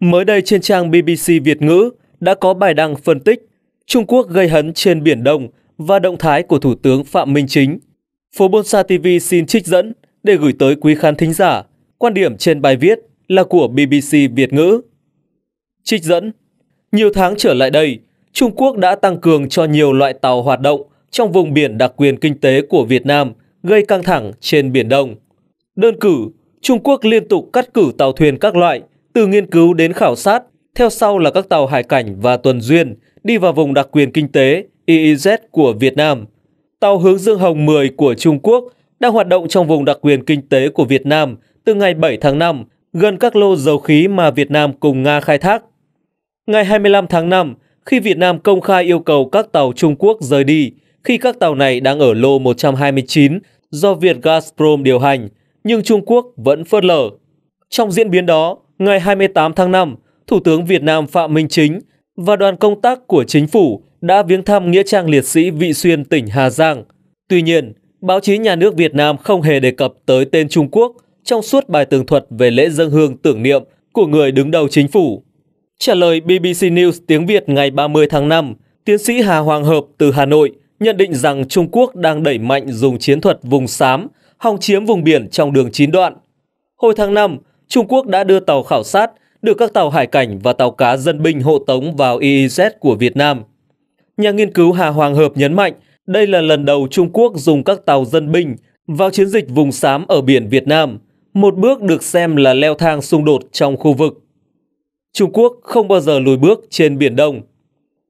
Mới đây trên trang BBC Việt ngữ đã có bài đăng phân tích Trung Quốc gây hấn trên Biển Đông và động thái của Thủ tướng Phạm Minh Chính. Phố Bonsa TV xin trích dẫn để gửi tới quý khán thính giả. Quan điểm trên bài viết là của BBC Việt ngữ. Trích dẫn Nhiều tháng trở lại đây, Trung Quốc đã tăng cường cho nhiều loại tàu hoạt động trong vùng biển đặc quyền kinh tế của Việt Nam gây căng thẳng trên Biển Đông. Đơn cử, Trung Quốc liên tục cắt cử tàu thuyền các loại – từ nghiên cứu đến khảo sát, theo sau là các tàu hải cảnh và tuần duyên đi vào vùng đặc quyền kinh tế IIZ e e của Việt Nam. Tàu hướng Dương Hồng 10 của Trung Quốc đang hoạt động trong vùng đặc quyền kinh tế của Việt Nam từ ngày 7 tháng 5 gần các lô dầu khí mà Việt Nam cùng Nga khai thác. Ngày 25 tháng 5, khi Việt Nam công khai yêu cầu các tàu Trung Quốc rời đi, khi các tàu này đang ở lô 129 do Việt Gazprom điều hành, nhưng Trung Quốc vẫn phớt lờ. Trong diễn biến đó, ngày 28 tháng 5, Thủ tướng Việt Nam Phạm Minh Chính và đoàn công tác của chính phủ đã viếng thăm Nghĩa trang liệt sĩ Vị Xuyên tỉnh Hà Giang. Tuy nhiên, báo chí nhà nước Việt Nam không hề đề cập tới tên Trung Quốc trong suốt bài tường thuật về lễ dân hương tưởng niệm của người đứng đầu chính phủ. Trả lời BBC News tiếng Việt ngày 30 tháng 5, tiến sĩ Hà Hoàng Hợp từ Hà Nội nhận định rằng Trung Quốc đang đẩy mạnh dùng chiến thuật vùng xám, hòng chiếm vùng biển trong đường chín đoạn. Hồi tháng 5, Trung Quốc đã đưa tàu khảo sát, đưa các tàu hải cảnh và tàu cá dân binh hộ tống vào EEZ của Việt Nam. Nhà nghiên cứu Hà Hoàng Hợp nhấn mạnh, đây là lần đầu Trung Quốc dùng các tàu dân binh vào chiến dịch vùng xám ở biển Việt Nam, một bước được xem là leo thang xung đột trong khu vực. Trung Quốc không bao giờ lùi bước trên Biển Đông.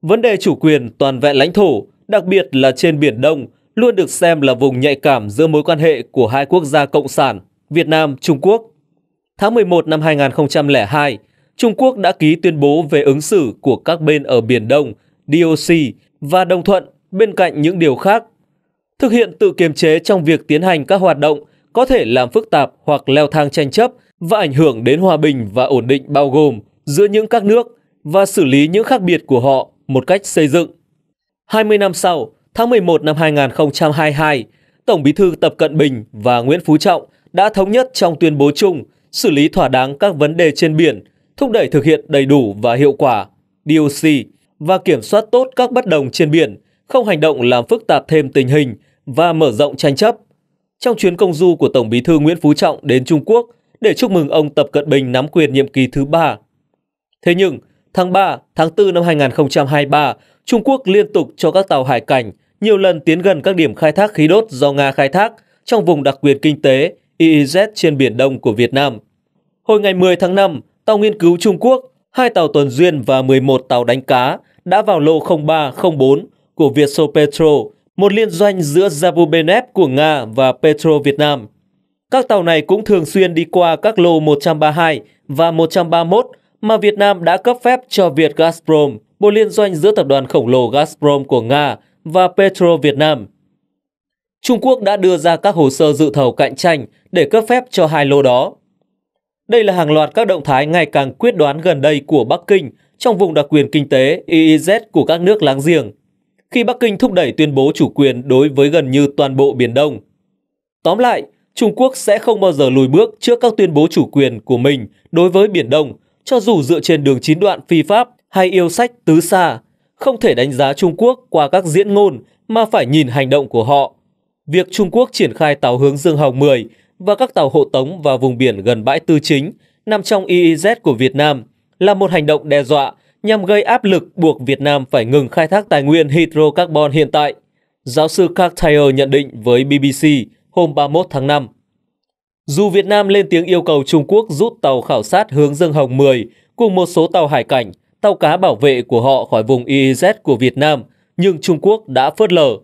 Vấn đề chủ quyền toàn vẹn lãnh thổ, đặc biệt là trên Biển Đông, luôn được xem là vùng nhạy cảm giữa mối quan hệ của hai quốc gia cộng sản, Việt Nam, Trung Quốc tháng 11 năm 2002, Trung Quốc đã ký tuyên bố về ứng xử của các bên ở Biển Đông, DOC, và đồng thuận bên cạnh những điều khác. Thực hiện tự kiềm chế trong việc tiến hành các hoạt động có thể làm phức tạp hoặc leo thang tranh chấp và ảnh hưởng đến hòa bình và ổn định bao gồm giữa những các nước và xử lý những khác biệt của họ một cách xây dựng. 20 năm sau, tháng 11 năm 2022, Tổng Bí thư Tập Cận Bình và Nguyễn Phú Trọng đã thống nhất trong tuyên bố chung – xử lý thỏa đáng các vấn đề trên biển, thúc đẩy thực hiện đầy đủ và hiệu quả DOC và kiểm soát tốt các bất đồng trên biển, không hành động làm phức tạp thêm tình hình và mở rộng tranh chấp. Trong chuyến công du của Tổng Bí thư Nguyễn Phú Trọng đến Trung Quốc để chúc mừng ông Tập Cận Bình nắm quyền nhiệm kỳ thứ ba. Thế nhưng, tháng 3, tháng 4 năm 2023, Trung Quốc liên tục cho các tàu hải cảnh nhiều lần tiến gần các điểm khai thác khí đốt do Nga khai thác trong vùng đặc quyền kinh tế IIZ trên Biển Đông của Việt Nam. Hồi ngày 10 tháng 5, tàu nghiên cứu Trung Quốc, hai tàu tuần duyên và 11 tàu đánh cá đã vào lô 0304 của Vietso Petro, một liên doanh giữa Zabubenev của Nga và Petro Việt Nam. Các tàu này cũng thường xuyên đi qua các lô 132 và 131 mà Việt Nam đã cấp phép cho Việt Gazprom, một liên doanh giữa tập đoàn khổng lồ Gazprom của Nga và Petro Việt Nam. Trung Quốc đã đưa ra các hồ sơ dự thầu cạnh tranh để cấp phép cho hai lô đó. Đây là hàng loạt các động thái ngày càng quyết đoán gần đây của Bắc Kinh trong vùng đặc quyền kinh tế EEZ của các nước láng giềng, khi Bắc Kinh thúc đẩy tuyên bố chủ quyền đối với gần như toàn bộ Biển Đông. Tóm lại, Trung Quốc sẽ không bao giờ lùi bước trước các tuyên bố chủ quyền của mình đối với Biển Đông, cho dù dựa trên đường chín đoạn phi pháp hay yêu sách tứ xa, không thể đánh giá Trung Quốc qua các diễn ngôn mà phải nhìn hành động của họ việc Trung Quốc triển khai tàu hướng Dương Hồng 10 và các tàu hộ tống vào vùng biển gần bãi tư chính nằm trong EEZ của Việt Nam là một hành động đe dọa nhằm gây áp lực buộc Việt Nam phải ngừng khai thác tài nguyên hydrocarbon hiện tại, giáo sư Taylor nhận định với BBC hôm 31 tháng 5. Dù Việt Nam lên tiếng yêu cầu Trung Quốc rút tàu khảo sát hướng Dương Hồng 10 cùng một số tàu hải cảnh, tàu cá bảo vệ của họ khỏi vùng EEZ của Việt Nam, nhưng Trung Quốc đã phớt lờ.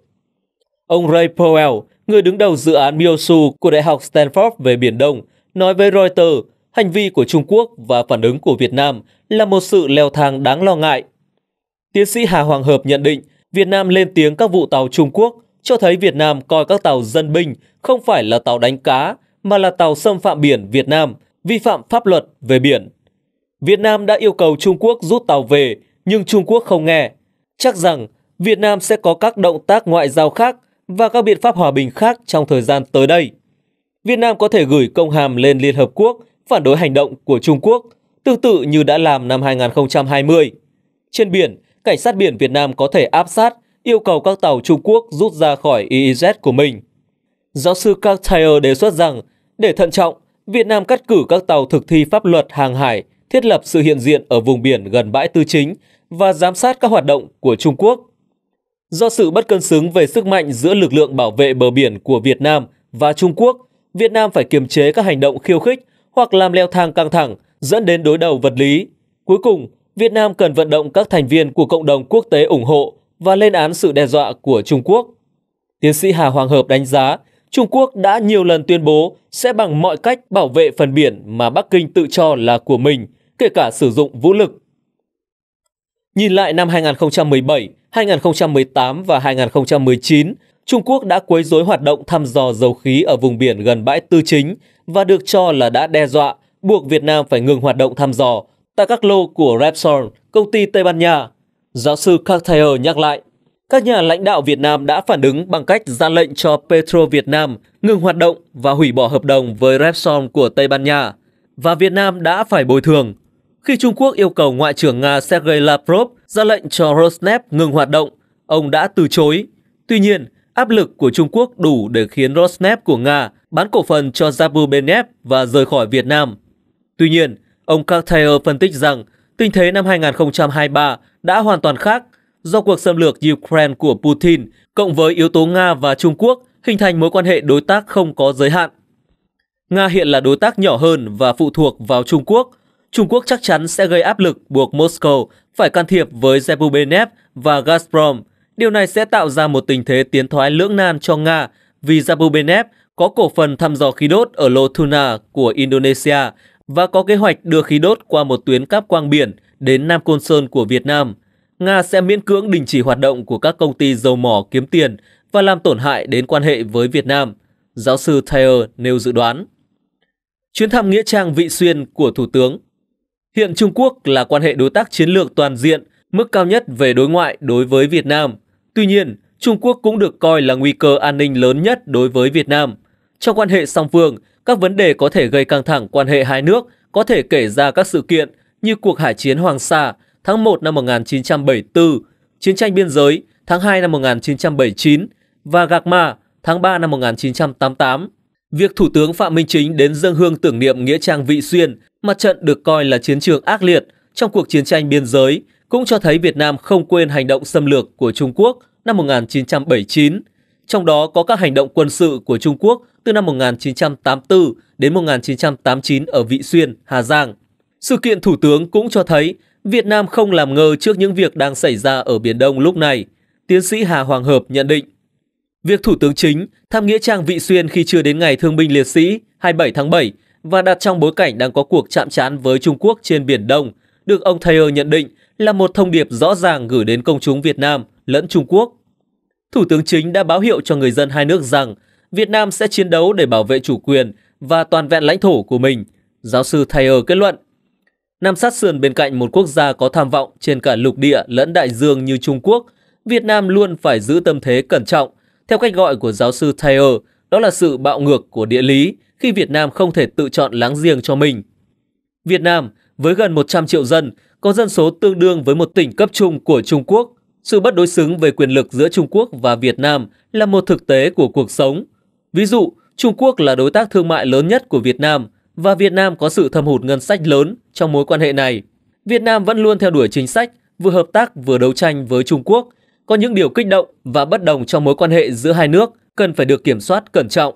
Ông Ray Powell, người đứng đầu dự án Miosu của Đại học Stanford về Biển Đông, nói với Reuters hành vi của Trung Quốc và phản ứng của Việt Nam là một sự leo thang đáng lo ngại. Tiến sĩ Hà Hoàng Hợp nhận định Việt Nam lên tiếng các vụ tàu Trung Quốc cho thấy Việt Nam coi các tàu dân binh không phải là tàu đánh cá mà là tàu xâm phạm biển Việt Nam, vi phạm pháp luật về biển. Việt Nam đã yêu cầu Trung Quốc rút tàu về nhưng Trung Quốc không nghe. Chắc rằng Việt Nam sẽ có các động tác ngoại giao khác và các biện pháp hòa bình khác trong thời gian tới đây. Việt Nam có thể gửi công hàm lên Liên Hợp Quốc phản đối hành động của Trung Quốc, tương tự như đã làm năm 2020. Trên biển, cảnh sát biển Việt Nam có thể áp sát, yêu cầu các tàu Trung Quốc rút ra khỏi EEZ của mình. Giáo sư Carl Thayer đề xuất rằng, để thận trọng, Việt Nam cắt cử các tàu thực thi pháp luật hàng hải, thiết lập sự hiện diện ở vùng biển gần bãi tư chính và giám sát các hoạt động của Trung Quốc. Do sự bất cân xứng về sức mạnh giữa lực lượng bảo vệ bờ biển của Việt Nam và Trung Quốc, Việt Nam phải kiềm chế các hành động khiêu khích hoặc làm leo thang căng thẳng dẫn đến đối đầu vật lý. Cuối cùng, Việt Nam cần vận động các thành viên của cộng đồng quốc tế ủng hộ và lên án sự đe dọa của Trung Quốc. Tiến sĩ Hà Hoàng Hợp đánh giá, Trung Quốc đã nhiều lần tuyên bố sẽ bằng mọi cách bảo vệ phần biển mà Bắc Kinh tự cho là của mình, kể cả sử dụng vũ lực. Nhìn lại năm 2017, 2018 và 2019, Trung Quốc đã quấy rối hoạt động thăm dò dầu khí ở vùng biển gần bãi Tư Chính và được cho là đã đe dọa buộc Việt Nam phải ngừng hoạt động thăm dò tại các lô của Repsol, công ty Tây Ban Nha. Giáo sư Cartier nhắc lại, các nhà lãnh đạo Việt Nam đã phản ứng bằng cách ra lệnh cho Petro Việt Nam ngừng hoạt động và hủy bỏ hợp đồng với Repsol của Tây Ban Nha, và Việt Nam đã phải bồi thường khi Trung Quốc yêu cầu Ngoại trưởng Nga Sergei Lavrov ra lệnh cho Rosneft ngừng hoạt động, ông đã từ chối. Tuy nhiên, áp lực của Trung Quốc đủ để khiến Rosneft của Nga bán cổ phần cho Zabubenev và rời khỏi Việt Nam. Tuy nhiên, ông Cartier phân tích rằng tình thế năm 2023 đã hoàn toàn khác do cuộc xâm lược Ukraine của Putin cộng với yếu tố Nga và Trung Quốc hình thành mối quan hệ đối tác không có giới hạn. Nga hiện là đối tác nhỏ hơn và phụ thuộc vào Trung Quốc – Trung Quốc chắc chắn sẽ gây áp lực buộc Moscow phải can thiệp với Zepubenev và Gazprom. Điều này sẽ tạo ra một tình thế tiến thoái lưỡng nan cho Nga vì Zepubenev có cổ phần thăm dò khí đốt ở lô Tuna của Indonesia và có kế hoạch đưa khí đốt qua một tuyến cáp quang biển đến Nam Côn Sơn của Việt Nam. Nga sẽ miễn cưỡng đình chỉ hoạt động của các công ty dầu mỏ kiếm tiền và làm tổn hại đến quan hệ với Việt Nam, giáo sư Thayer nêu dự đoán. Chuyến thăm nghĩa trang Vị Xuyên của Thủ tướng Hiện Trung Quốc là quan hệ đối tác chiến lược toàn diện, mức cao nhất về đối ngoại đối với Việt Nam. Tuy nhiên, Trung Quốc cũng được coi là nguy cơ an ninh lớn nhất đối với Việt Nam. Trong quan hệ song phương, các vấn đề có thể gây căng thẳng quan hệ hai nước có thể kể ra các sự kiện như cuộc hải chiến Hoàng Sa tháng 1 năm 1974, chiến tranh biên giới tháng 2 năm 1979 và Gạc Ma tháng 3 năm 1988. Việc Thủ tướng Phạm Minh Chính đến dân hương tưởng niệm Nghĩa Trang Vị Xuyên Mặt trận được coi là chiến trường ác liệt trong cuộc chiến tranh biên giới cũng cho thấy Việt Nam không quên hành động xâm lược của Trung Quốc năm 1979, trong đó có các hành động quân sự của Trung Quốc từ năm 1984 đến 1989 ở Vị Xuyên, Hà Giang. Sự kiện Thủ tướng cũng cho thấy Việt Nam không làm ngơ trước những việc đang xảy ra ở Biển Đông lúc này, tiến sĩ Hà Hoàng Hợp nhận định. Việc Thủ tướng chính thăm Nghĩa Trang Vị Xuyên khi chưa đến ngày Thương binh Liệt sĩ 27 tháng 7 và đặt trong bối cảnh đang có cuộc chạm trán với Trung Quốc trên Biển Đông, được ông Thayer nhận định là một thông điệp rõ ràng gửi đến công chúng Việt Nam lẫn Trung Quốc. Thủ tướng chính đã báo hiệu cho người dân hai nước rằng Việt Nam sẽ chiến đấu để bảo vệ chủ quyền và toàn vẹn lãnh thổ của mình, giáo sư Thayer kết luận. Nằm sát sườn bên cạnh một quốc gia có tham vọng trên cả lục địa lẫn đại dương như Trung Quốc, Việt Nam luôn phải giữ tâm thế cẩn trọng, theo cách gọi của giáo sư Thayer, đó là sự bạo ngược của địa lý, khi Việt Nam không thể tự chọn láng giềng cho mình. Việt Nam, với gần 100 triệu dân, có dân số tương đương với một tỉnh cấp trung của Trung Quốc. Sự bất đối xứng về quyền lực giữa Trung Quốc và Việt Nam là một thực tế của cuộc sống. Ví dụ, Trung Quốc là đối tác thương mại lớn nhất của Việt Nam và Việt Nam có sự thâm hụt ngân sách lớn trong mối quan hệ này. Việt Nam vẫn luôn theo đuổi chính sách vừa hợp tác vừa đấu tranh với Trung Quốc. Có những điều kích động và bất đồng trong mối quan hệ giữa hai nước cần phải được kiểm soát cẩn trọng.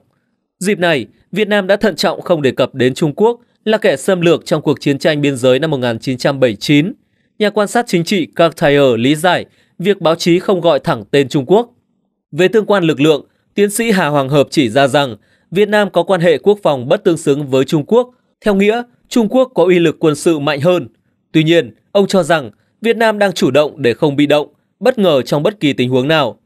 Dịp này, Việt Nam đã thận trọng không đề cập đến Trung Quốc là kẻ xâm lược trong cuộc chiến tranh biên giới năm 1979. Nhà quan sát chính trị Cartier lý giải việc báo chí không gọi thẳng tên Trung Quốc. Về tương quan lực lượng, tiến sĩ Hà Hoàng Hợp chỉ ra rằng Việt Nam có quan hệ quốc phòng bất tương xứng với Trung Quốc, theo nghĩa Trung Quốc có uy lực quân sự mạnh hơn. Tuy nhiên, ông cho rằng Việt Nam đang chủ động để không bị động, bất ngờ trong bất kỳ tình huống nào.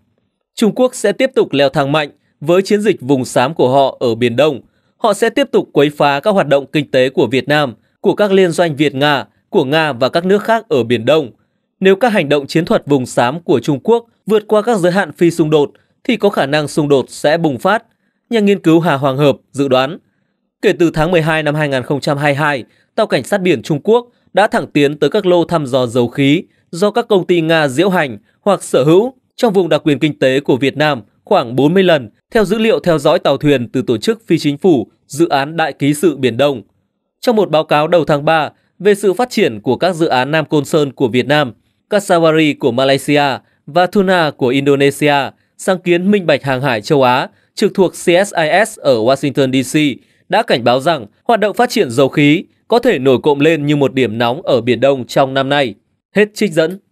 Trung Quốc sẽ tiếp tục leo thang mạnh với chiến dịch vùng xám của họ ở Biển Đông, họ sẽ tiếp tục quấy phá các hoạt động kinh tế của Việt Nam, của các liên doanh Việt-Nga, của Nga và các nước khác ở Biển Đông. Nếu các hành động chiến thuật vùng xám của Trung Quốc vượt qua các giới hạn phi xung đột, thì có khả năng xung đột sẽ bùng phát, nhà nghiên cứu Hà Hoàng Hợp dự đoán. Kể từ tháng 12 năm 2022, tàu cảnh sát biển Trung Quốc đã thẳng tiến tới các lô thăm dò dầu khí do các công ty Nga diễu hành hoặc sở hữu trong vùng đặc quyền kinh tế của Việt Nam khoảng 40 lần theo dữ liệu theo dõi tàu thuyền từ tổ chức phi chính phủ dự án Đại ký sự Biển Đông. Trong một báo cáo đầu tháng 3 về sự phát triển của các dự án Nam Côn Sơn của Việt Nam, Kasawari của Malaysia và Tuna của Indonesia sáng kiến minh bạch hàng hải châu Á trực thuộc CSIS ở Washington DC đã cảnh báo rằng hoạt động phát triển dầu khí có thể nổi cộm lên như một điểm nóng ở Biển Đông trong năm nay. Hết trích dẫn.